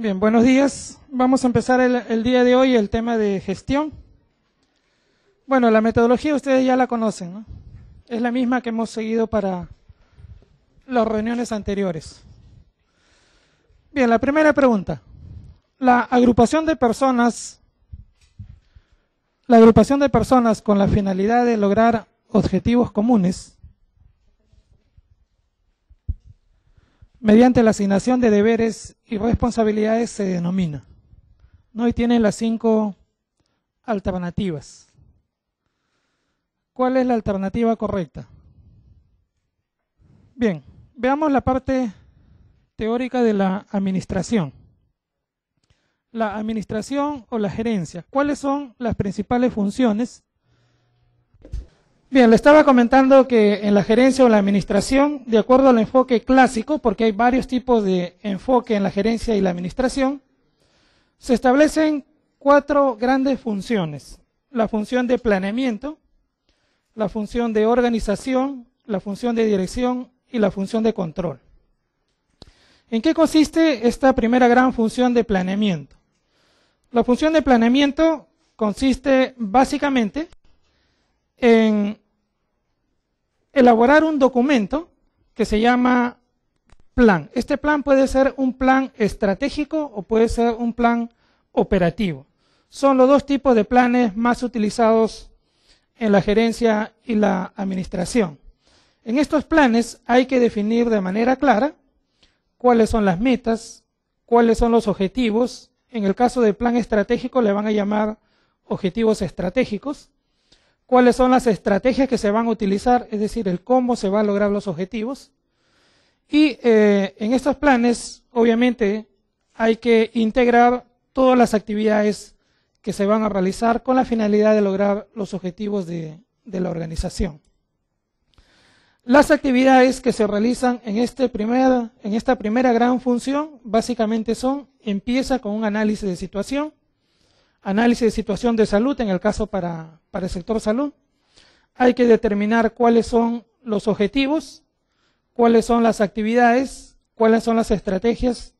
Bien, buenos días. Vamos a empezar el, día de hoy el tema de gestión. Bueno, la metodología ustedes ya la conocen, ¿no? Es la misma que hemos seguido para las reuniones anteriores. Bien, la primera pregunta. La agrupación de personas, la agrupación de personas con la finalidad de lograr objetivos comunes mediante la asignación de deberes y responsabilidades se denomina. ¿no? Y tiene las cinco alternativas. ¿Cuál es la alternativa correcta? Bien, veamos la parte teórica de la administración. La administración o la gerencia. ¿Cuáles son las principales funciones Bien, le estaba comentando que en la gerencia o la administración, de acuerdo al enfoque clásico, porque hay varios tipos de enfoque en la gerencia y la administración, se establecen cuatro grandes funciones. La función de planeamiento, la función de organización, la función de dirección y la función de control. ¿En qué consiste esta primera gran función de planeamiento? La función de planeamiento consiste básicamente en elaborar un documento que se llama plan. Este plan puede ser un plan estratégico o puede ser un plan operativo. Son los dos tipos de planes más utilizados en la gerencia y la administración. En estos planes hay que definir de manera clara cuáles son las metas, cuáles son los objetivos. En el caso del plan estratégico le van a llamar objetivos estratégicos cuáles son las estrategias que se van a utilizar, es decir, el cómo se van a lograr los objetivos. Y eh, en estos planes, obviamente, hay que integrar todas las actividades que se van a realizar con la finalidad de lograr los objetivos de, la organización. Las actividades que se realizan en, este en esta primera gran función básicamente son, empieza con un análisis de situación, análisis de situación de salud, en el caso para, el sector salud. Hay que determinar cuáles son los objetivos, cuáles son las actividades, cuáles son las estrategias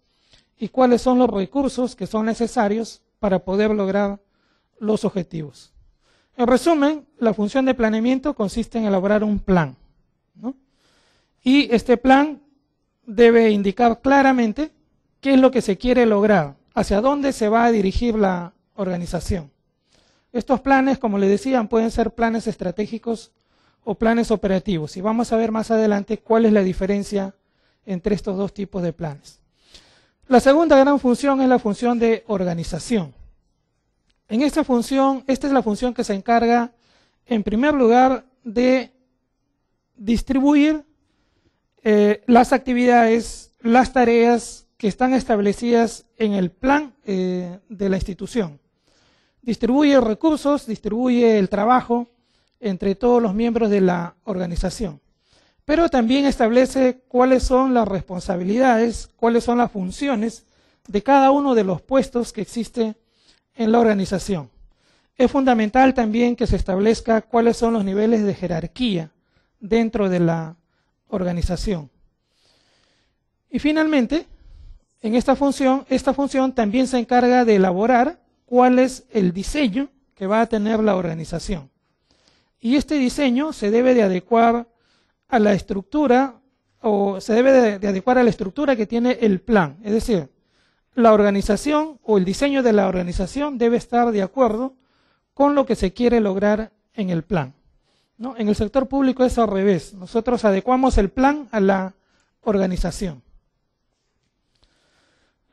y cuáles son los recursos que son necesarios para poder lograr los objetivos. En resumen, la función de planeamiento consiste en elaborar un plan. Y este plan debe indicar claramente qué es lo que se quiere lograr, hacia dónde se va a dirigir la, organización. Estos planes, como les decían, pueden ser planes estratégicos o planes operativos. Y vamos a ver más adelante cuál es la diferencia entre estos dos tipos de planes. La segunda gran función es la función de organización. En esta función, esta es la función que se encarga, en primer lugar, de distribuir eh, las actividades, las tareas que están establecidas en el plan eh, de la institución distribuye recursos, distribuye el trabajo entre todos los miembros de la organización. Pero también establece cuáles son las responsabilidades, cuáles son las funciones de cada uno de los puestos que existen en la organización. Es fundamental también que se establezca cuáles son los niveles de jerarquía dentro de la organización. Y finalmente, en esta función, esta función también se encarga de elaborar cuál es el diseño que va a tener la organización. Y este diseño se debe de adecuar a la estructura o se debe de, adecuar a la estructura que tiene el plan. Es decir, la organización o el diseño de la organización debe estar de acuerdo con lo que se quiere lograr en el plan. En el sector público es al revés. Nosotros adecuamos el plan a la organización.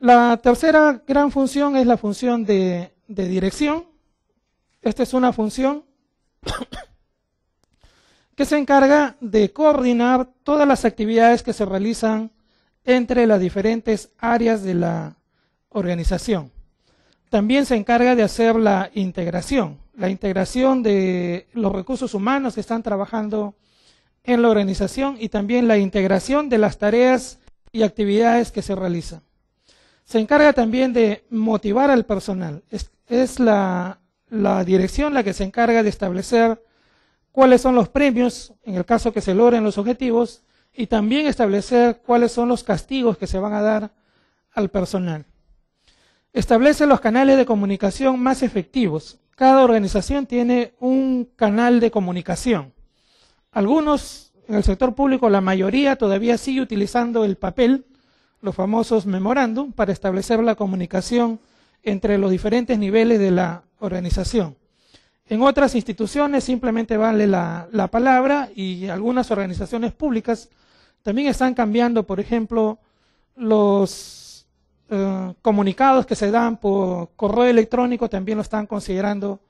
La tercera gran función es la función de, dirección. Esta es una función que se encarga de coordinar todas las actividades que se realizan entre las diferentes áreas de la organización. También se encarga de hacer la integración, la integración de los recursos humanos que están trabajando en la organización y también la integración de las tareas y actividades que se realizan. Se encarga también de motivar al personal. Es, la, la dirección la que se encarga de establecer cuáles son los premios en el caso que se logren los objetivos y también establecer cuáles son los castigos que se van a dar al personal. Establece los canales de comunicación más efectivos. Cada organización tiene un canal de comunicación. Algunos en el sector público, la mayoría todavía sigue utilizando el papel los famosos memorándum, para establecer la comunicación entre los diferentes niveles de la organización. En otras instituciones simplemente vale la, palabra y algunas organizaciones públicas también están cambiando, por ejemplo, los eh, comunicados que se dan por correo electrónico también lo están considerando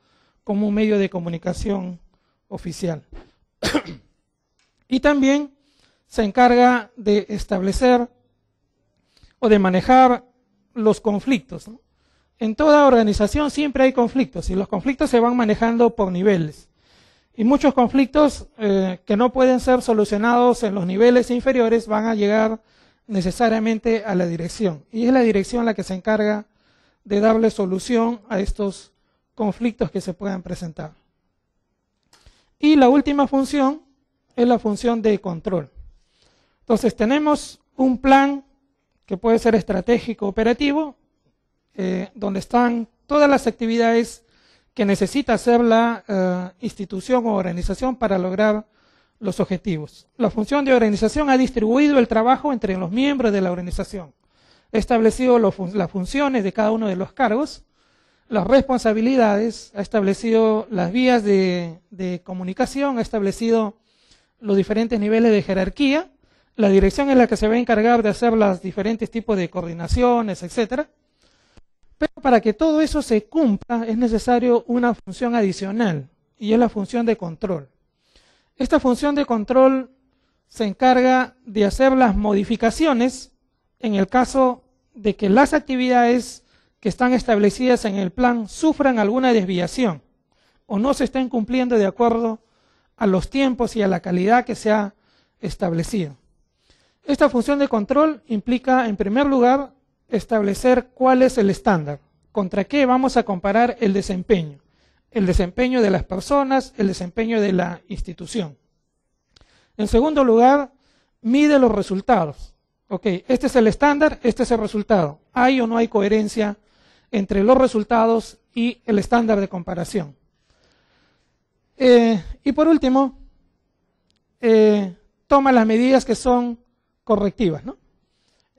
como un medio de comunicación oficial. y también se encarga de establecer o de manejar los conflictos. En toda organización siempre hay conflictos y los conflictos se van manejando por niveles. Y muchos conflictos eh, que no pueden ser solucionados en los niveles inferiores van a llegar necesariamente a la dirección. Y es la dirección la que se encarga de darle solución a estos conflictos que se puedan presentar. Y la última función es la función de control. Entonces tenemos un plan que puede ser estratégico operativo, eh, donde están todas las actividades que necesita hacer la eh, institución o organización para lograr los objetivos. La función de organización ha distribuido el trabajo entre los miembros de la organización, ha establecido las funciones de cada uno de los cargos, las responsabilidades, ha establecido las vías de comunicación, ha establecido los diferentes niveles de jerarquía, la dirección es la que se va a encargar de hacer los diferentes tipos de coordinaciones, etc. Pero para que todo eso se cumpla es necesario una función adicional y es la función de control. Esta función de control se encarga de hacer las modificaciones en el caso de que las actividades que están establecidas en el plan sufran alguna desviación o no se estén cumpliendo de acuerdo a los tiempos y a la calidad que se ha establecido. Esta función de control implica, en primer lugar, establecer cuál es el estándar, contra qué vamos a comparar el desempeño, el desempeño de las personas, el desempeño de la institución. En segundo lugar, mide los resultados. Ok, este es el estándar, este es el resultado. ¿Hay o no hay coherencia entre los resultados y el estándar de comparación? Eh, y por último, eh, toma las medidas que son correctivas, ¿no?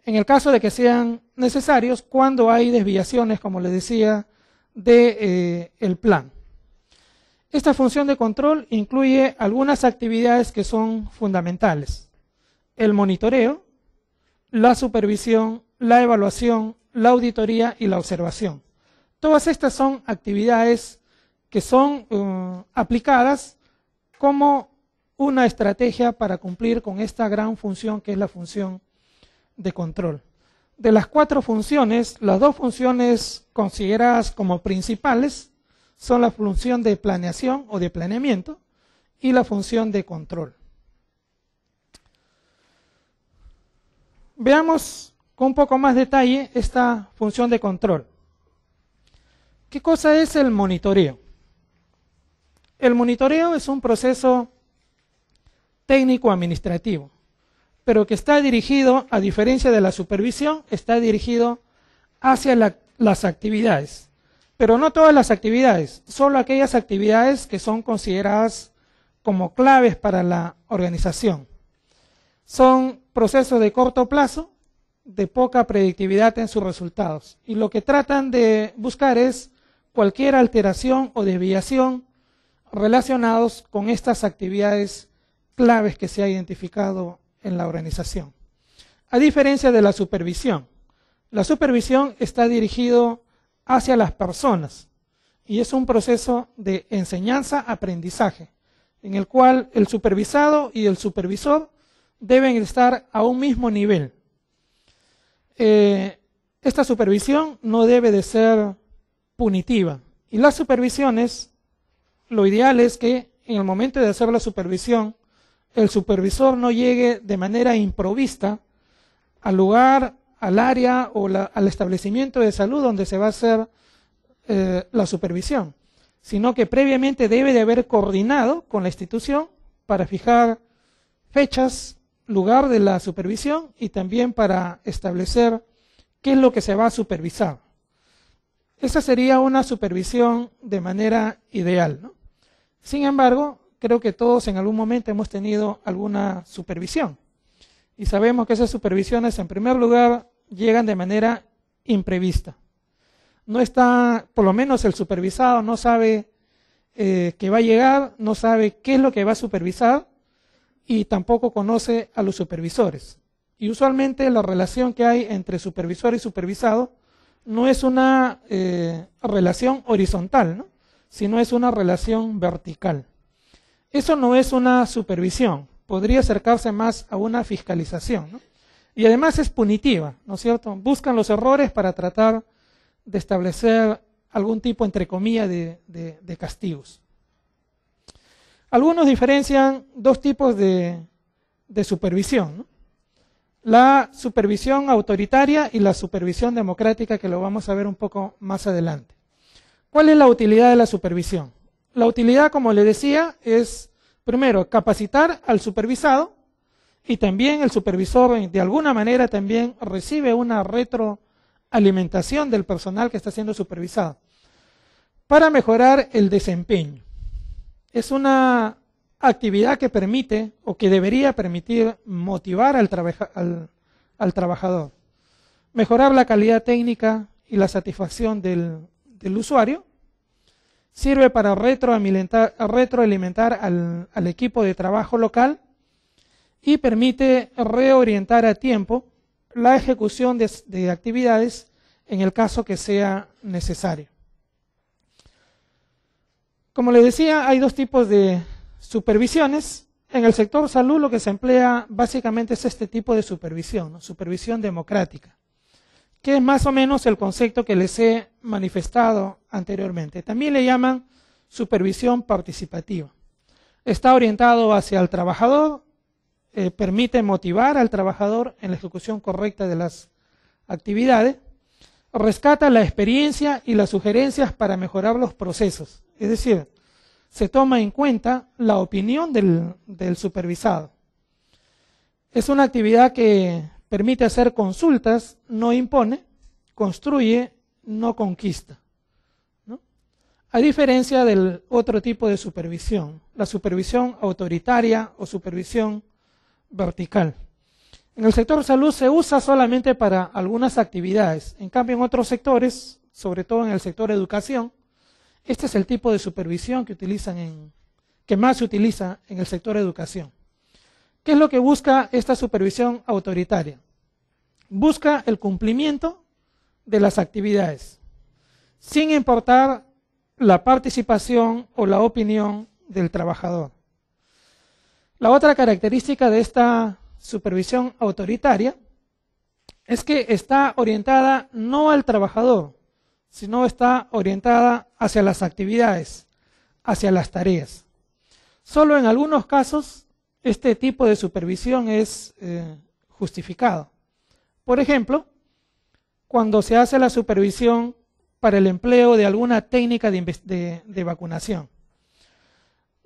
En el caso de que sean necesarios, cuando hay desviaciones, como les decía, del de, eh, el plan. Esta función de control incluye algunas actividades que son fundamentales. El monitoreo, la supervisión, la evaluación, la auditoría y la observación. Todas estas son actividades que son eh, aplicadas como una estrategia para cumplir con esta gran función que es la función de control. De las cuatro funciones, las dos funciones consideradas como principales son la función de planeación o de planeamiento y la función de control. Veamos con un poco más detalle esta función de control. ¿Qué cosa es el monitoreo? El monitoreo es un proceso técnico-administrativo, pero que está dirigido, a diferencia de la supervisión, está dirigido hacia las actividades. Pero no todas las actividades, solo aquellas actividades que son consideradas como claves para la organización. Son procesos de corto plazo, de poca predictividad en sus resultados. Y lo que tratan de buscar es cualquier alteración o desviación relacionados con estas actividades claves que se ha identificado en la organización. A diferencia de la supervisión, la supervisión está dirigido hacia las personas y es un proceso de enseñanza-aprendizaje, en el cual el supervisado y el supervisor deben estar a un mismo nivel. Eh, esta supervisión no debe de ser punitiva. Y las supervisiones, lo ideal es que en el momento de hacer la supervisión, el supervisor no llegue de manera improvista al lugar, al área o al establecimiento de salud donde se va a hacer eh, la supervisión, sino que previamente debe de haber coordinado con la institución para fijar fechas, lugar de la supervisión y también para establecer qué es lo que se va a supervisar. Esa sería una supervisión de manera ideal. ¿no? Sin embargo, creo que todos en algún momento hemos tenido alguna supervisión. Y sabemos que esas supervisiones, en primer lugar, llegan de manera imprevista. No está, por lo menos el supervisado no sabe eh, que va a llegar, no sabe qué es lo que va a supervisar y tampoco conoce a los supervisores. Y usualmente la relación que hay entre supervisor y supervisado no es una eh, relación horizontal, sino es una relación vertical. Eso no es una supervisión, podría acercarse más a una fiscalización. Y además es punitiva, ¿no es cierto? Buscan los errores para tratar de establecer algún tipo, entre comillas, de, castigos. Algunos diferencian dos tipos de, supervisión. La supervisión autoritaria y la supervisión democrática, que lo vamos a ver un poco más adelante. ¿Cuál es la utilidad de la supervisión? La utilidad, como le decía, es primero capacitar al supervisado y también el supervisor eh, de alguna manera también recibe una retroalimentación del personal que está siendo supervisado para mejorar el desempeño. Es una actividad que permite o que debería permitir motivar al, trabajador, mejorar la calidad técnica y la satisfacción del usuario sirve para retroalimentar, al, equipo de trabajo local y permite reorientar a tiempo la ejecución de, actividades en el caso que sea necesario. Como les decía, hay dos tipos de supervisiones. En el sector salud lo que se emplea básicamente es este tipo de supervisión, supervisión democrática que es más o menos el concepto que les he manifestado anteriormente. También le llaman supervisión participativa. Está orientado hacia el trabajador, eh, permite motivar al trabajador en la ejecución correcta de las actividades, rescata la experiencia y las sugerencias para mejorar los procesos. Es decir, se toma en cuenta la opinión del supervisado. Es una actividad que permite hacer consultas, no impone, construye, no conquista. A diferencia del otro tipo de supervisión, la supervisión autoritaria o supervisión vertical. En el sector salud se usa solamente para algunas actividades, en cambio en otros sectores, sobre todo en el sector educación, este es el tipo de supervisión que utilizan que más se utiliza en el sector educación. ¿Qué es lo que busca esta supervisión autoritaria? Busca el cumplimiento de las actividades, sin importar la participación o la opinión del trabajador. La otra característica de esta supervisión autoritaria es que está orientada no al trabajador, sino está orientada hacia las actividades, hacia las tareas. Solo en algunos casos este tipo de supervisión es eh, justificado. Por ejemplo, cuando se hace la supervisión para el empleo de alguna técnica de, vacunación.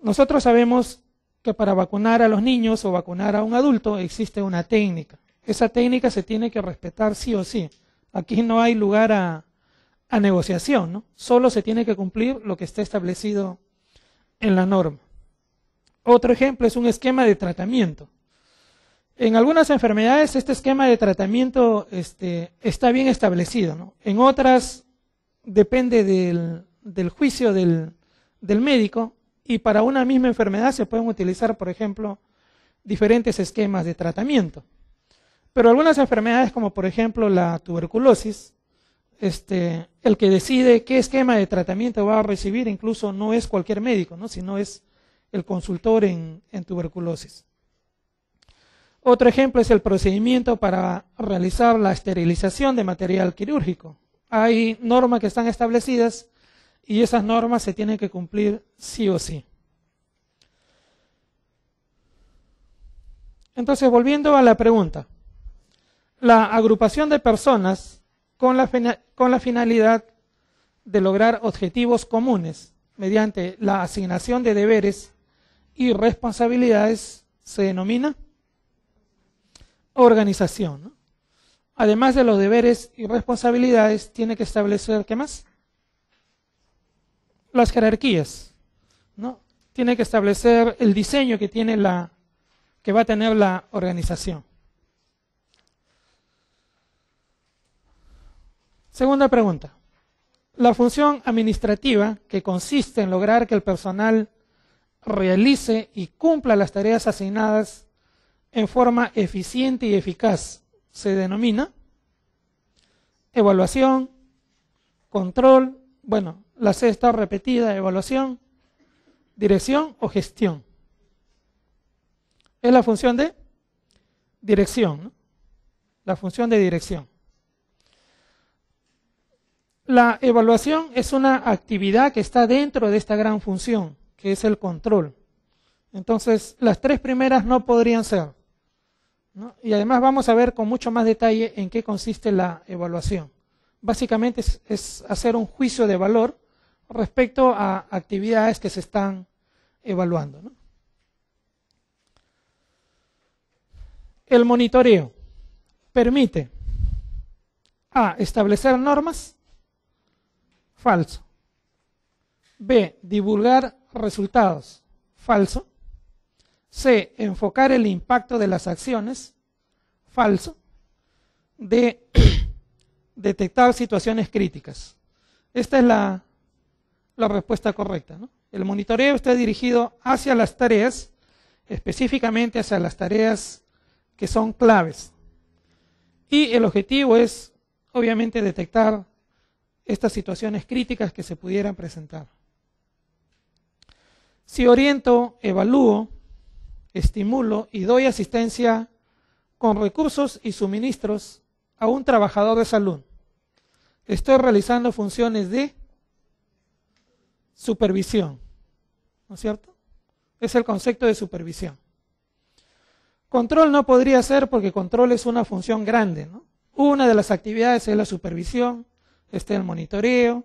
Nosotros sabemos que para vacunar a los niños o vacunar a un adulto existe una técnica. Esa técnica se tiene que respetar sí o sí. Aquí no hay lugar a, negociación, ¿no? Solo se tiene que cumplir lo que está establecido en la norma. Otro ejemplo es un esquema de tratamiento. En algunas enfermedades este esquema de tratamiento este, está bien establecido, En otras depende del, juicio del, médico y para una misma enfermedad se pueden utilizar, por ejemplo, diferentes esquemas de tratamiento. Pero algunas enfermedades, como por ejemplo la tuberculosis, este, el que decide qué esquema de tratamiento va a recibir incluso no es cualquier médico, sino es el consultor en, tuberculosis. Otro ejemplo es el procedimiento para realizar la esterilización de material quirúrgico. Hay normas que están establecidas y esas normas se tienen que cumplir sí o sí. Entonces, volviendo a la pregunta, la agrupación de personas con la, con la, finalidad de lograr objetivos comunes mediante la asignación de deberes y responsabilidades se denomina organización. Además de los deberes y responsabilidades, tiene que establecer, ¿qué más? Las jerarquías, ¿no? Tiene que establecer el diseño que tiene que va a tener la organización. Segunda pregunta. La función administrativa, que consiste en lograr que el personal realice y cumpla las tareas asignadas en forma eficiente y eficaz. Se denomina evaluación, control, bueno, la sexta repetida, evaluación, dirección o gestión. Es la función de dirección, la función de dirección. La evaluación es una actividad que está dentro de esta gran función que es el control. Entonces, las tres primeras no podrían ser. Y además vamos a ver con mucho más detalle en qué consiste la evaluación. Básicamente es, hacer un juicio de valor respecto a actividades que se están evaluando. El monitoreo permite A. Establecer normas. Falso. B. Divulgar resultados, falso. C, enfocar el impacto de las acciones, falso. de detectar situaciones críticas. Esta es la, respuesta correcta. El monitoreo está dirigido hacia las tareas, específicamente hacia las tareas que son claves. Y el objetivo es, obviamente, detectar estas situaciones críticas que se pudieran presentar. Si oriento, evalúo, estimulo y doy asistencia con recursos y suministros a un trabajador de salud, estoy realizando funciones de supervisión. ¿No es cierto? Es el concepto de supervisión. Control no podría ser porque control es una función grande. ¿no? Una de las actividades es la supervisión, está el monitoreo,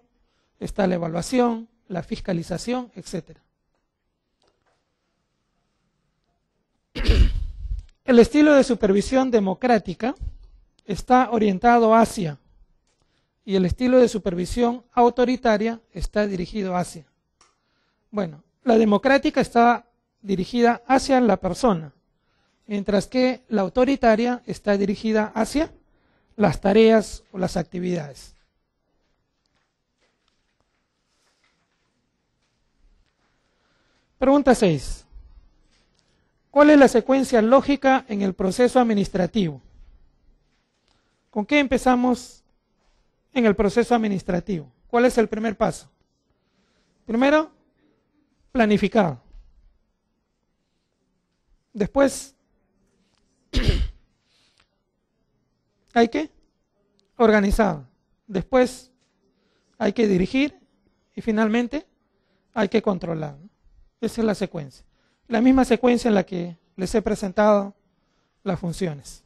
está la evaluación, la fiscalización, etcétera. El estilo de supervisión democrática está orientado hacia y el estilo de supervisión autoritaria está dirigido hacia. Bueno, la democrática está dirigida hacia la persona, mientras que la autoritaria está dirigida hacia las tareas o las actividades. Pregunta 6. ¿Cuál es la secuencia lógica en el proceso administrativo? ¿Con qué empezamos en el proceso administrativo? ¿Cuál es el primer paso? Primero, planificar. Después, hay que organizar. Después, hay que dirigir. Y finalmente, hay que controlar. Esa es la secuencia la misma secuencia en la que les he presentado las funciones.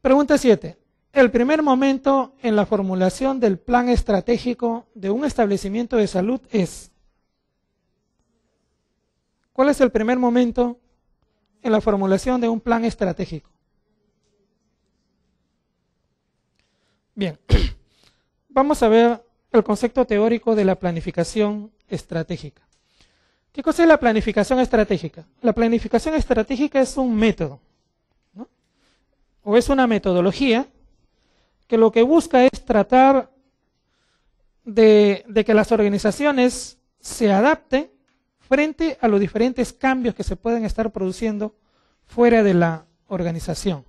Pregunta 7. El primer momento en la formulación del plan estratégico de un establecimiento de salud es ¿Cuál es el primer momento en la formulación de un plan estratégico? Bien, vamos a ver el concepto teórico de la planificación estratégica. ¿Qué cosa es la planificación estratégica? La planificación estratégica es un método, o es una metodología que lo que busca es tratar de, de que las organizaciones se adapten frente a los diferentes cambios que se pueden estar produciendo fuera de la organización.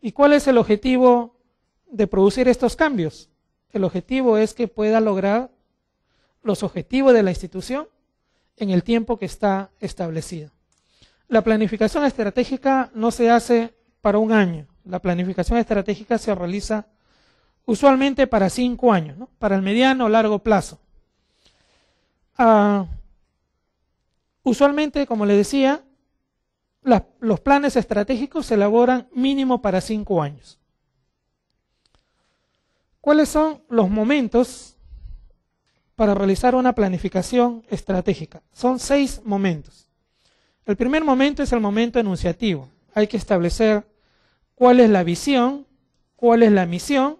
¿Y cuál es el objetivo de producir estos cambios? El objetivo es que pueda lograr los objetivos de la institución en el tiempo que está establecido. La planificación estratégica no se hace para un año. La planificación estratégica se realiza usualmente para cinco años, para el mediano o largo plazo. Ah, usualmente, como le decía, los planes estratégicos se elaboran mínimo para cinco años. ¿Cuáles son los momentos para realizar una planificación estratégica. Son seis momentos. El primer momento es el momento enunciativo. Hay que establecer cuál es la visión, cuál es la misión,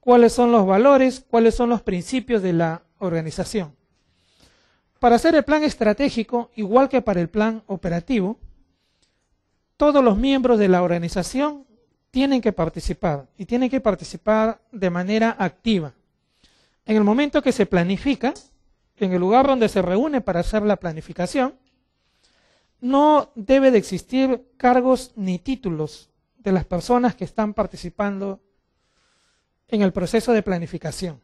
cuáles son los valores, cuáles son los principios de la organización. Para hacer el plan estratégico, igual que para el plan operativo, todos los miembros de la organización tienen que participar y tienen que participar de manera activa en el momento que se planifica, en el lugar donde se reúne para hacer la planificación, no debe de existir cargos ni títulos de las personas que están participando en el proceso de planificación.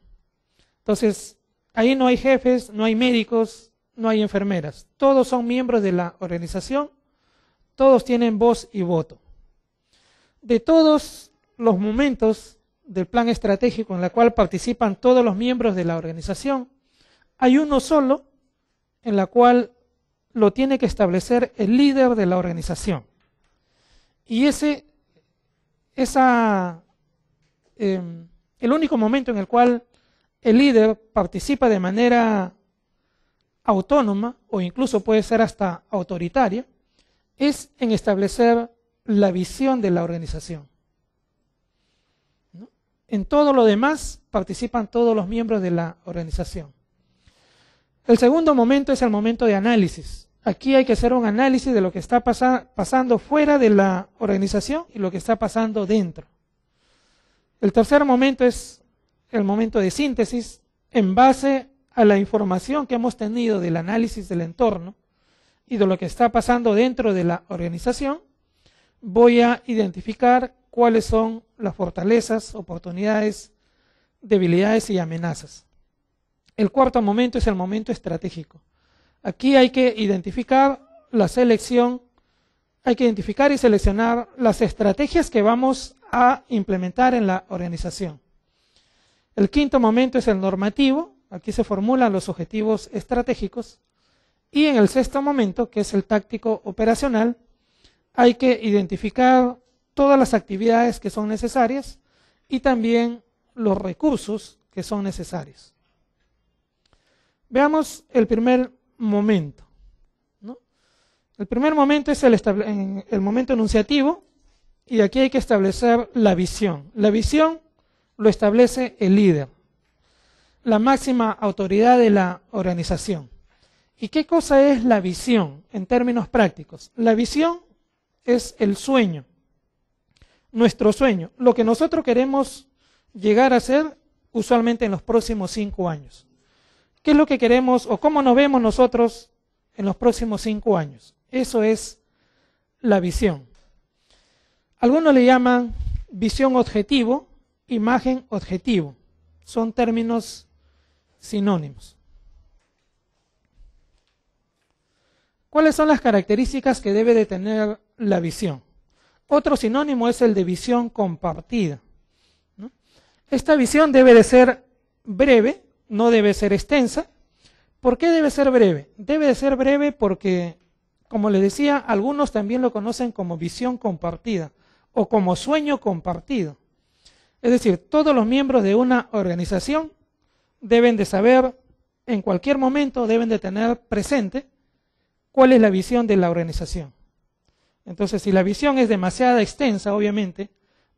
Entonces, ahí no hay jefes, no hay médicos, no hay enfermeras. Todos son miembros de la organización, todos tienen voz y voto. De todos los momentos del plan estratégico en la cual participan todos los miembros de la organización, hay uno solo en la cual lo tiene que establecer el líder de la organización. Y ese, esa, em, el único momento en el cual el líder participa de manera autónoma o incluso puede ser hasta autoritaria, es en establecer la visión de la organización. En todo lo demás participan todos los miembros de la organización. El segundo momento es el momento de análisis. Aquí hay que hacer un análisis de lo que está pasando fuera de la organización y lo que está pasando dentro. El tercer momento es el momento de síntesis en base a la información que hemos tenido del análisis del entorno y de lo que está pasando dentro de la organización. Voy a identificar cuáles son las fortalezas, oportunidades, debilidades y amenazas. El cuarto momento es el momento estratégico. Aquí hay que identificar la selección, hay que identificar y seleccionar las estrategias que vamos a implementar en la organización. El quinto momento es el normativo, aquí se formulan los objetivos estratégicos. Y en el sexto momento, que es el táctico operacional, hay que identificar todas las actividades que son necesarias y también los recursos que son necesarios. Veamos el primer momento. El primer momento es el momento enunciativo y aquí hay que establecer la visión. La visión lo establece el líder, la máxima autoridad de la organización. ¿Y qué cosa es la visión en términos prácticos? La visión es el sueño nuestro sueño, lo que nosotros queremos llegar a ser usualmente en los próximos cinco años. ¿Qué es lo que queremos o cómo nos vemos nosotros en los próximos cinco años? Eso es la visión. Algunos le llaman visión objetivo, imagen objetivo. Son términos sinónimos. ¿Cuáles son las características que debe de tener la visión? Otro sinónimo es el de visión compartida. Esta visión debe de ser breve, no debe ser extensa. ¿Por qué debe ser breve? Debe de ser breve porque, como les decía, algunos también lo conocen como visión compartida o como sueño compartido. Es decir, todos los miembros de una organización deben de saber, en cualquier momento deben de tener presente cuál es la visión de la organización. Entonces, si la visión es demasiado extensa, obviamente,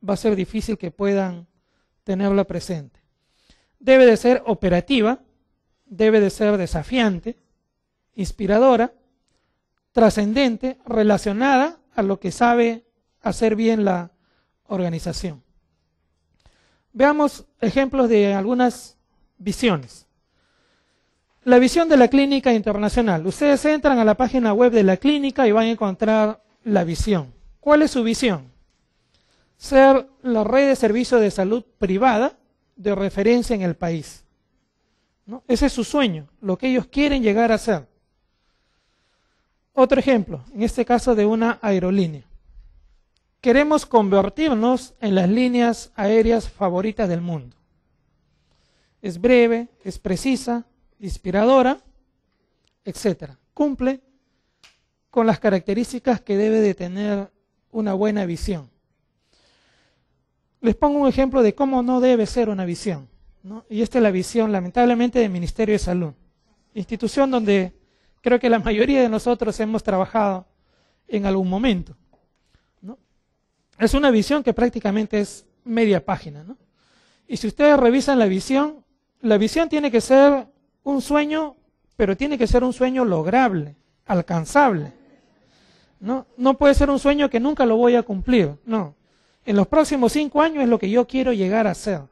va a ser difícil que puedan tenerla presente. Debe de ser operativa, debe de ser desafiante, inspiradora, trascendente, relacionada a lo que sabe hacer bien la organización. Veamos ejemplos de algunas visiones. La visión de la clínica internacional. Ustedes entran a la página web de la clínica y van a encontrar la visión. ¿Cuál es su visión? Ser la red de servicios de salud privada de referencia en el país. ¿No? Ese es su sueño, lo que ellos quieren llegar a ser. Otro ejemplo, en este caso de una aerolínea. Queremos convertirnos en las líneas aéreas favoritas del mundo. Es breve, es precisa, inspiradora, etc. Cumple con las características que debe de tener una buena visión. Les pongo un ejemplo de cómo no debe ser una visión. Y esta es la visión, lamentablemente, del Ministerio de Salud, institución donde creo que la mayoría de nosotros hemos trabajado en algún momento. Es una visión que prácticamente es media página. Y si ustedes revisan la visión, la visión tiene que ser un sueño, pero tiene que ser un sueño lograble, alcanzable. No, no puede ser un sueño que nunca lo voy a cumplir. No. En los próximos cinco años es lo que yo quiero llegar a ser.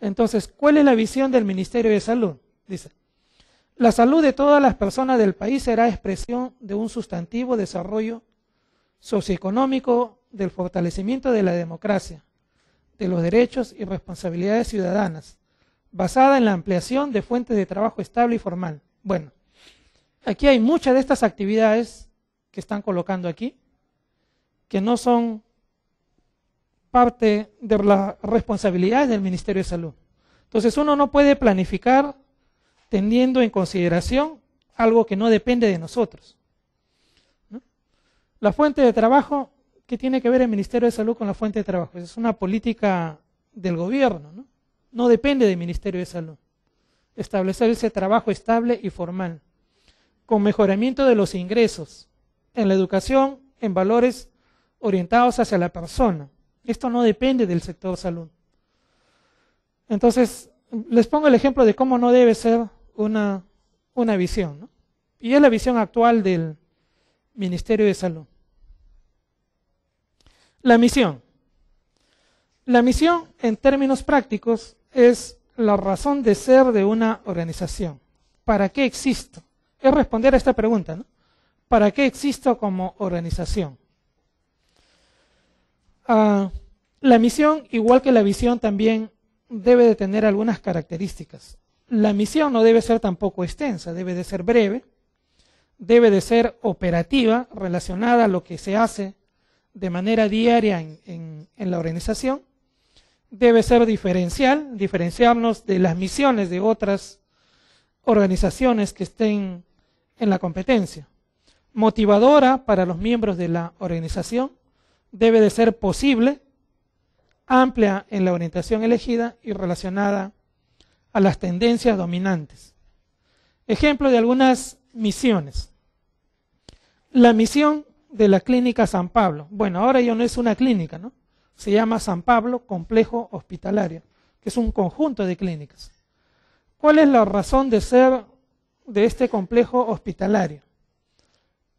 Entonces, ¿cuál es la visión del Ministerio de Salud? Dice, la salud de todas las personas del país será expresión de un sustantivo desarrollo socioeconómico del fortalecimiento de la democracia, de los derechos y responsabilidades ciudadanas, basada en la ampliación de fuentes de trabajo estable y formal. Bueno, aquí hay muchas de estas actividades que están colocando aquí, que no son parte de las responsabilidades del Ministerio de Salud. Entonces uno no puede planificar teniendo en consideración algo que no depende de nosotros. La fuente de trabajo, ¿qué tiene que ver el Ministerio de Salud con la fuente de trabajo? Es una política del gobierno, No depende del Ministerio de Salud. Establecer ese trabajo estable y formal, con mejoramiento de los ingresos, en la educación en valores orientados hacia la persona. Esto no depende del sector salud. Entonces, les pongo el ejemplo de cómo no debe ser una, una visión. Y es la visión actual del Ministerio de Salud. La misión. La misión, en términos prácticos, es la razón de ser de una organización. ¿Para qué existo? Es responder a esta pregunta. ¿no? ¿Para qué existo como organización? Ah, la misión, igual que la visión, también debe de tener algunas características. La misión no debe ser tampoco extensa, debe de ser breve, debe de ser operativa, relacionada a lo que se hace de manera diaria en la organización, debe ser diferencial, diferenciarnos de las misiones de otras organizaciones que estén en la competencia motivadora para los miembros de la organización, debe de ser posible, amplia en la orientación elegida y relacionada a las tendencias dominantes. Ejemplo de algunas misiones. La misión de la clínica San Pablo. Bueno, ahora ya no es una clínica, ¿no? Se llama San Pablo Complejo Hospitalario, que es un conjunto de clínicas. ¿Cuál es la razón de ser de este complejo hospitalario?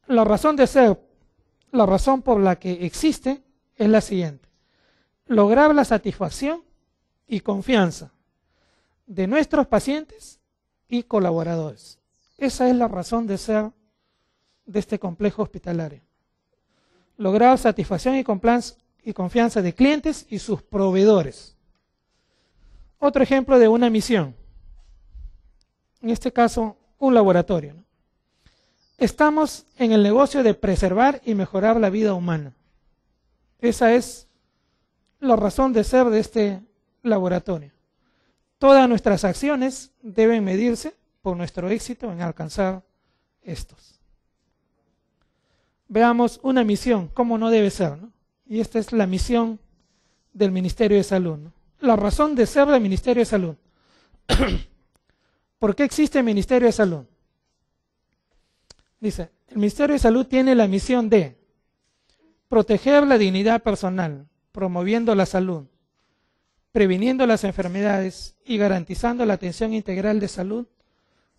La razón de ser, la razón por la que existe, es la siguiente. Lograr la satisfacción y confianza de nuestros pacientes y colaboradores. Esa es la razón de ser de este complejo hospitalario. Lograr satisfacción y confianza de clientes y sus proveedores. Otro ejemplo de una misión. En este caso, un laboratorio estamos en el negocio de preservar y mejorar la vida humana. Esa es la razón de ser de este laboratorio. Todas nuestras acciones deben medirse por nuestro éxito en alcanzar estos. Veamos una misión, cómo no debe ser, Y esta es la misión del Ministerio de Salud, La razón de ser del Ministerio de Salud. ¿Por qué existe el Ministerio de Salud? Dice, el Ministerio de Salud tiene la misión de proteger la dignidad personal, promoviendo la salud, previniendo las enfermedades y garantizando la atención integral de salud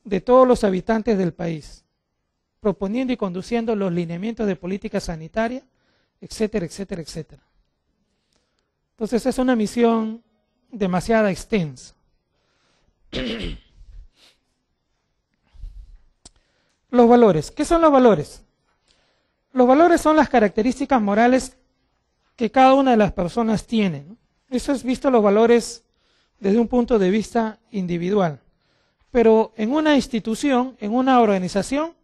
de todos los habitantes del país, proponiendo y conduciendo los lineamientos de política sanitaria, etcétera, etcétera, etcétera. Entonces es una misión demasiado extensa. Los valores. ¿Qué son los valores? Los valores son las características morales que cada una de las personas tiene. Eso es visto los valores desde un punto de vista individual. Pero en una institución, en una organización,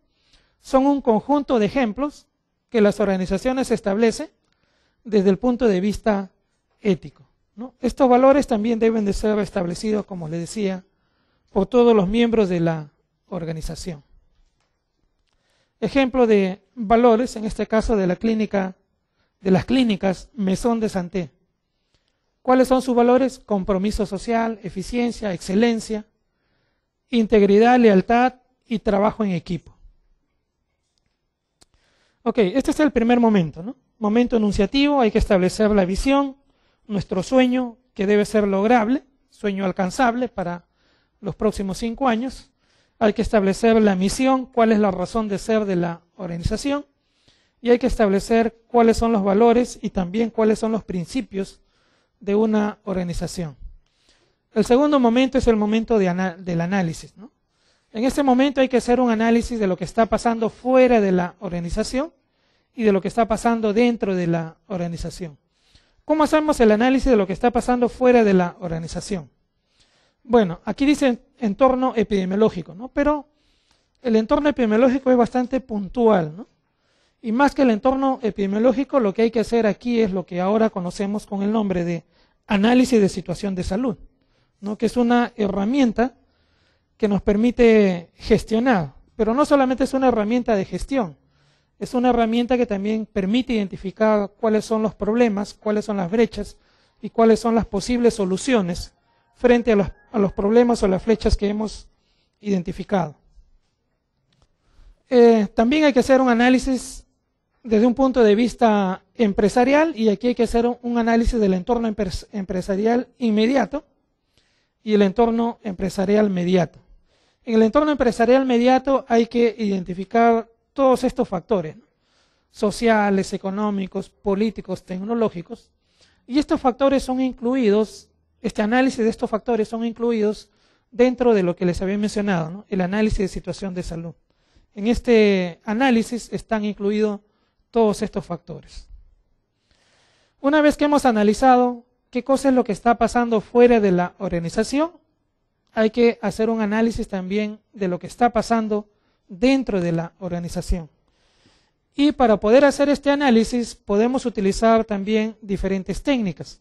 son un conjunto de ejemplos que las organizaciones establecen desde el punto de vista ético. Estos valores también deben de ser establecidos, como les decía, por todos los miembros de la organización. Ejemplo de valores, en este caso de la clínica, de las clínicas Mesón de Santé. ¿Cuáles son sus valores? Compromiso social, eficiencia, excelencia, integridad, lealtad y trabajo en equipo. Ok, este es el primer momento, ¿no? Momento enunciativo, hay que establecer la visión, nuestro sueño, que debe ser lograble, sueño alcanzable para los próximos cinco años, hay que establecer la misión, cuál es la razón de ser de la organización y hay que establecer cuáles son los valores y también cuáles son los principios de una organización. El segundo momento es el momento del análisis. En este momento hay que hacer un análisis de lo que está pasando fuera de la organización y de lo que está pasando dentro de la organización. ¿Cómo hacemos el análisis de lo que está pasando fuera de la organización? Bueno, aquí dicen entorno epidemiológico, ¿no? Pero el entorno epidemiológico es bastante puntual, ¿no? Y más que el entorno epidemiológico, lo que hay que hacer aquí es lo que ahora conocemos con el nombre de análisis de situación de salud, ¿no? que es una herramienta que nos permite gestionar, pero no solamente es una herramienta de gestión, es una herramienta que también permite identificar cuáles son los problemas, cuáles son las brechas y cuáles son las posibles soluciones frente a los, problemas o las flechas que hemos identificado. Eh, también hay que hacer un análisis desde un punto de vista empresarial y aquí hay que hacer un análisis del entorno empresarial inmediato y el entorno empresarial mediato. En el entorno empresarial mediato hay que identificar todos estos factores sociales, económicos, políticos, tecnológicos y estos factores son incluidos este análisis de estos factores son incluidos dentro de lo que les había mencionado, el análisis de situación de salud. En este análisis están incluidos todos estos factores. Una vez que hemos analizado qué cosa es lo que está pasando fuera de la organización, hay que hacer un análisis también de lo que está pasando dentro de la organización. Y para poder hacer este análisis podemos utilizar también diferentes técnicas.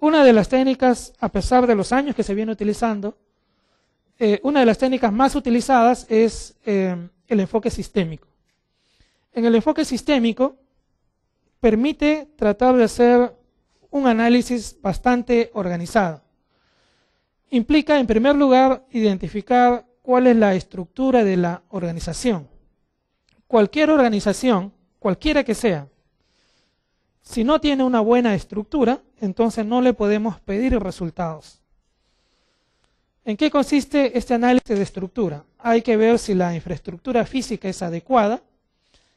Una de las técnicas, a pesar de los años que se viene utilizando, eh, una de las técnicas más utilizadas es eh, el enfoque sistémico. En el enfoque sistémico permite tratar de hacer un análisis bastante organizado. Implica, en primer lugar, identificar cuál es la estructura de la organización. Cualquier organización, cualquiera que sea, si no tiene una buena estructura, entonces no le podemos pedir resultados. ¿En qué consiste este análisis de estructura? Hay que ver si la infraestructura física es adecuada,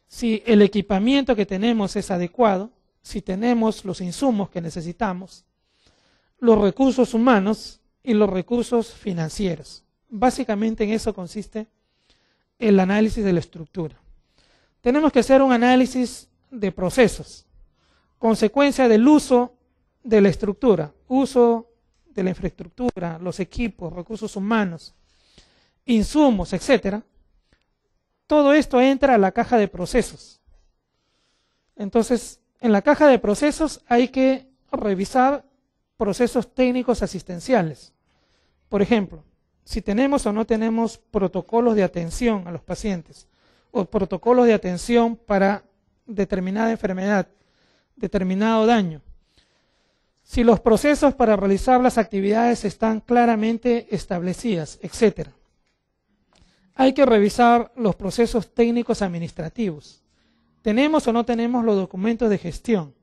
si el equipamiento que tenemos es adecuado, si tenemos los insumos que necesitamos, los recursos humanos y los recursos financieros. Básicamente en eso consiste el análisis de la estructura. Tenemos que hacer un análisis de procesos consecuencia del uso de la estructura, uso de la infraestructura, los equipos, recursos humanos, insumos, etcétera, todo esto entra a la caja de procesos. Entonces, en la caja de procesos hay que revisar procesos técnicos asistenciales. Por ejemplo, si tenemos o no tenemos protocolos de atención a los pacientes o protocolos de atención para determinada enfermedad determinado daño. Si los procesos para realizar las actividades están claramente establecidas, etc. Hay que revisar los procesos técnicos administrativos. ¿Tenemos o no tenemos los documentos de gestión?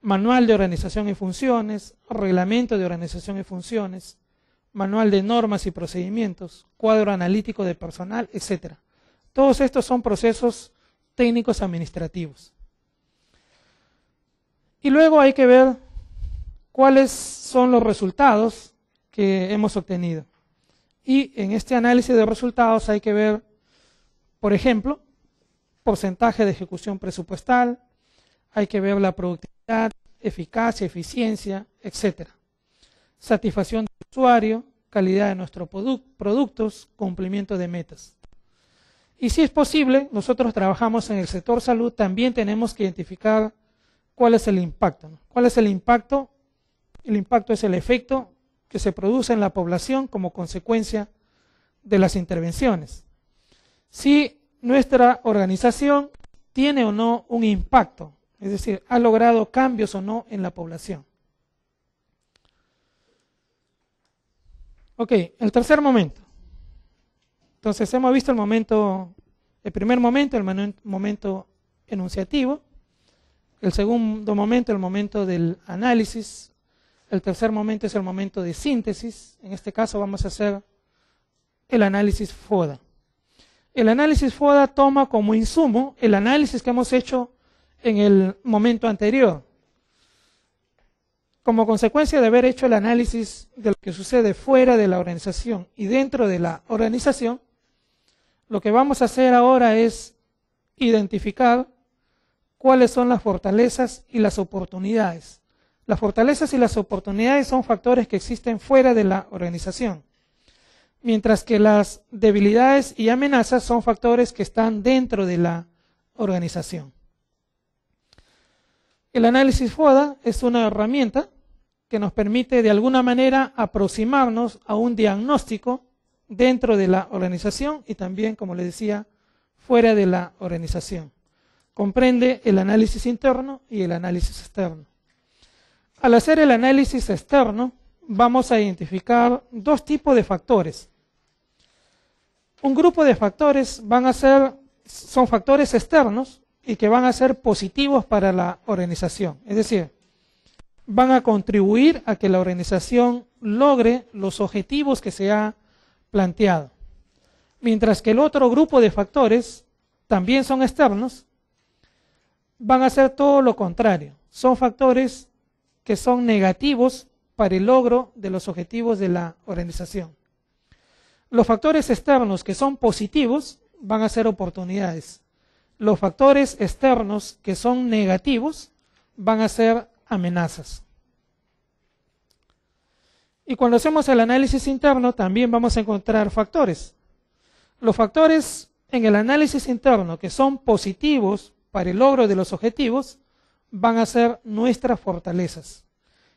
Manual de organización y funciones, reglamento de organización y funciones, manual de normas y procedimientos, cuadro analítico de personal, etc. Todos estos son procesos técnicos administrativos. Y luego hay que ver cuáles son los resultados que hemos obtenido. Y en este análisis de resultados hay que ver, por ejemplo, porcentaje de ejecución presupuestal, hay que ver la productividad, eficacia, eficiencia, etc. Satisfacción del usuario, calidad de nuestros productos, cumplimiento de metas. Y si es posible, nosotros trabajamos en el sector salud, también tenemos que identificar ¿Cuál es el impacto? ¿Cuál es el impacto? El impacto es el efecto que se produce en la población como consecuencia de las intervenciones. Si nuestra organización tiene o no un impacto, es decir, ha logrado cambios o no en la población. Ok, el tercer momento. Entonces hemos visto el momento, el primer momento, el momento enunciativo, el segundo momento, el momento del análisis. El tercer momento es el momento de síntesis. En este caso vamos a hacer el análisis FODA. El análisis FODA toma como insumo el análisis que hemos hecho en el momento anterior. Como consecuencia de haber hecho el análisis de lo que sucede fuera de la organización y dentro de la organización, lo que vamos a hacer ahora es identificar cuáles son las fortalezas y las oportunidades. Las fortalezas y las oportunidades son factores que existen fuera de la organización, mientras que las debilidades y amenazas son factores que están dentro de la organización. El análisis FODA es una herramienta que nos permite de alguna manera aproximarnos a un diagnóstico dentro de la organización y también, como les decía, fuera de la organización. Comprende el análisis interno y el análisis externo. Al hacer el análisis externo, vamos a identificar dos tipos de factores. Un grupo de factores van a ser, son factores externos y que van a ser positivos para la organización. Es decir, van a contribuir a que la organización logre los objetivos que se ha planteado. Mientras que el otro grupo de factores también son externos, van a ser todo lo contrario. Son factores que son negativos para el logro de los objetivos de la organización. Los factores externos que son positivos van a ser oportunidades. Los factores externos que son negativos van a ser amenazas. Y cuando hacemos el análisis interno también vamos a encontrar factores. Los factores en el análisis interno que son positivos para el logro de los objetivos van a ser nuestras fortalezas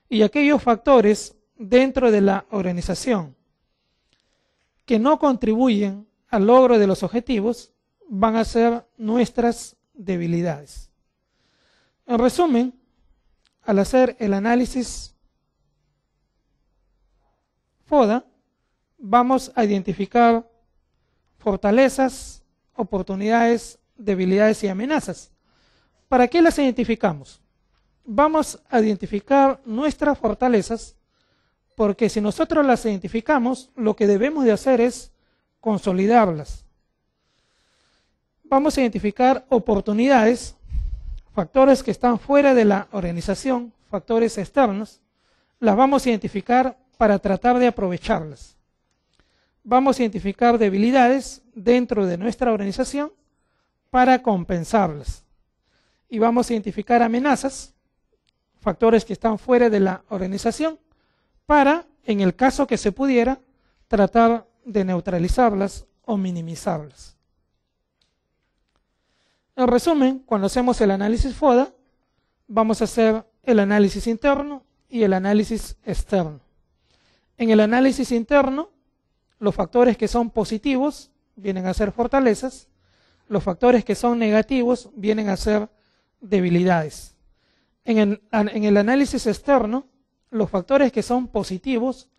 y aquellos factores dentro de la organización que no contribuyen al logro de los objetivos van a ser nuestras debilidades. En resumen, al hacer el análisis FODA, vamos a identificar fortalezas, oportunidades debilidades y amenazas. ¿Para qué las identificamos? Vamos a identificar nuestras fortalezas porque si nosotros las identificamos, lo que debemos de hacer es consolidarlas. Vamos a identificar oportunidades, factores que están fuera de la organización, factores externos, las vamos a identificar para tratar de aprovecharlas. Vamos a identificar debilidades dentro de nuestra organización para compensarlas. Y vamos a identificar amenazas, factores que están fuera de la organización, para, en el caso que se pudiera, tratar de neutralizarlas o minimizarlas. En resumen, cuando hacemos el análisis FODA, vamos a hacer el análisis interno y el análisis externo. En el análisis interno, los factores que son positivos vienen a ser fortalezas los factores que son negativos vienen a ser debilidades. En el, análisis externo, los factores que son positivos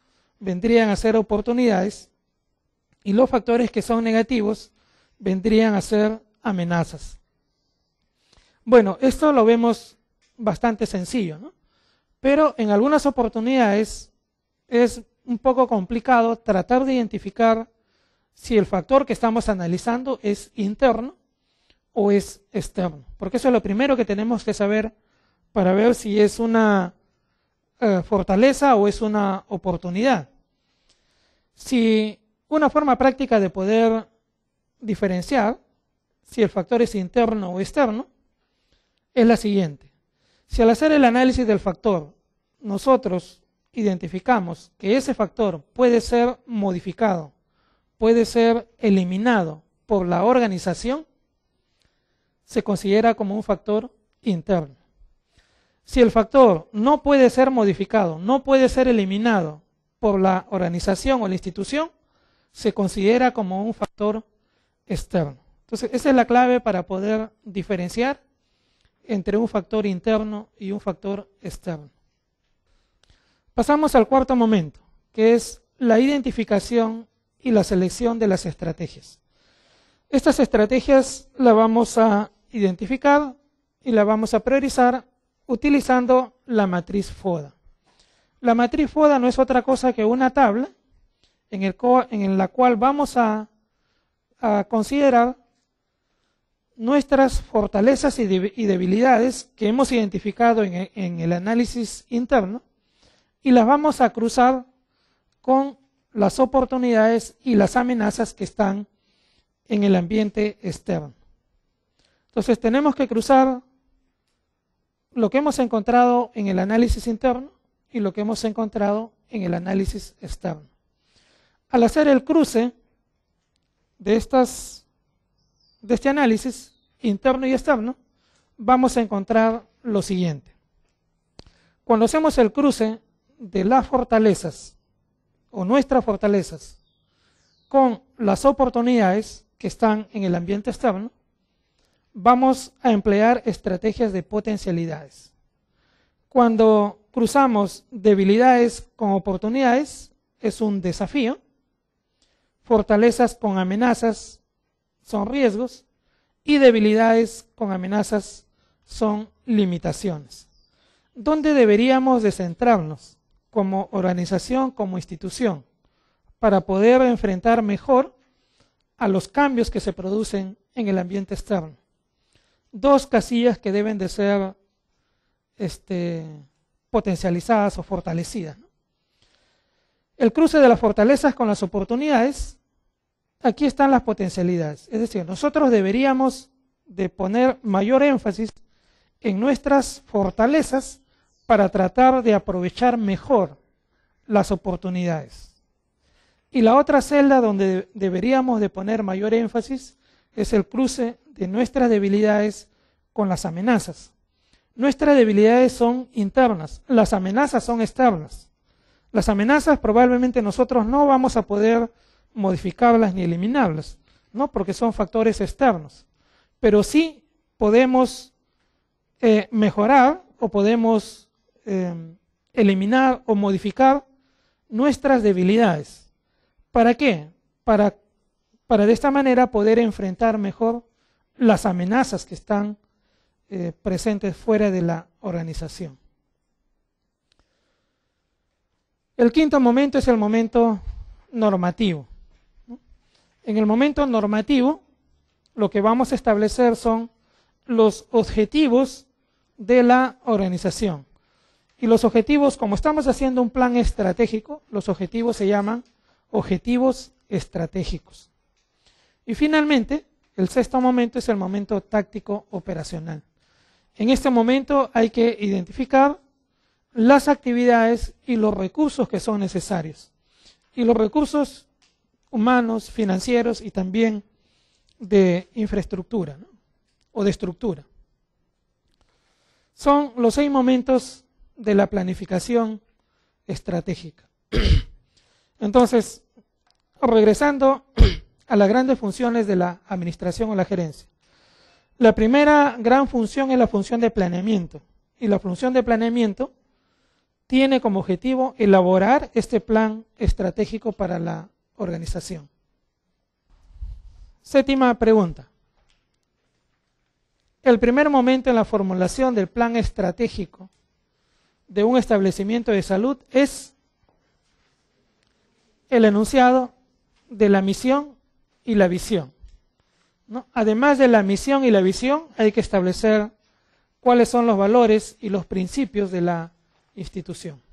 vendrían a ser oportunidades y los factores que son negativos vendrían a ser amenazas. Bueno, esto lo vemos bastante sencillo, ¿no? Pero en algunas oportunidades es un poco complicado tratar de identificar si el factor que estamos analizando es interno o es externo. Porque eso es lo primero que tenemos que saber para ver si es una eh, fortaleza o es una oportunidad. Si una forma práctica de poder diferenciar si el factor es interno o externo es la siguiente. Si al hacer el análisis del factor nosotros identificamos que ese factor puede ser modificado puede ser eliminado por la organización, se considera como un factor interno. Si el factor no puede ser modificado, no puede ser eliminado por la organización o la institución, se considera como un factor externo. Entonces, esa es la clave para poder diferenciar entre un factor interno y un factor externo. Pasamos al cuarto momento, que es la identificación y la selección de las estrategias. Estas estrategias las vamos a identificar y las vamos a priorizar utilizando la matriz FODA. La matriz FODA no es otra cosa que una tabla en, la cual vamos a considerar nuestras fortalezas y, debilidades que hemos identificado e, en, el análisis interno y las vamos a cruzar con las oportunidades y las amenazas que están en el ambiente externo. Entonces tenemos que cruzar lo que hemos encontrado en el análisis interno y lo que hemos encontrado en el análisis externo. Al hacer el cruce de, estas, de este análisis interno y externo, vamos a encontrar lo siguiente. Cuando hacemos el cruce de las fortalezas o nuestras fortalezas con las oportunidades que están en el ambiente externo, vamos a emplear estrategias de potencialidades. Cuando cruzamos debilidades con oportunidades, es un desafío. Fortalezas con amenazas son riesgos y debilidades con amenazas son limitaciones. ¿Dónde deberíamos de centrarnos? como organización, como institución, para poder enfrentar mejor a los cambios que se producen en el ambiente externo. Dos casillas que deben de ser este, potencializadas o fortalecidas. El cruce de las fortalezas con las oportunidades, aquí están las potencialidades. Es decir, nosotros deberíamos de poner mayor énfasis en nuestras fortalezas para tratar de aprovechar mejor las oportunidades. Y la otra celda donde deberíamos de poner mayor énfasis es el cruce de nuestras debilidades con las amenazas. Nuestras debilidades son internas, las amenazas son externas. Las amenazas probablemente nosotros no vamos a poder modificarlas ni eliminarlas, ¿no? Porque son factores externos. Pero sí podemos eh, mejorar o podemos Em, eliminar o modificar nuestras debilidades. ¿Para qué? Para, para de esta manera poder enfrentar mejor las amenazas que están eh, presentes fuera de la organización. El quinto momento es el momento normativo. En el momento normativo, lo que vamos a establecer son los objetivos de la organización. Y los objetivos, como estamos haciendo un plan estratégico, los objetivos se llaman objetivos estratégicos. Y finalmente, el sexto momento es el momento táctico operacional. En este momento hay que identificar las actividades y los recursos que son necesarios. Y los recursos humanos, financieros y también de infraestructura o de estructura. Son los seis momentos de la planificación estratégica. Entonces, regresando a las grandes funciones de la administración o la gerencia. La primera gran función es la función de planeamiento. Y la función de planeamiento tiene como objetivo elaborar este plan estratégico para la organización. Séptima pregunta. El primer momento en la formulación del plan estratégico de un establecimiento de salud es el enunciado de la misión y la visión. Además de la misión y la visión, hay que establecer cuáles son los valores y los principios de la institución.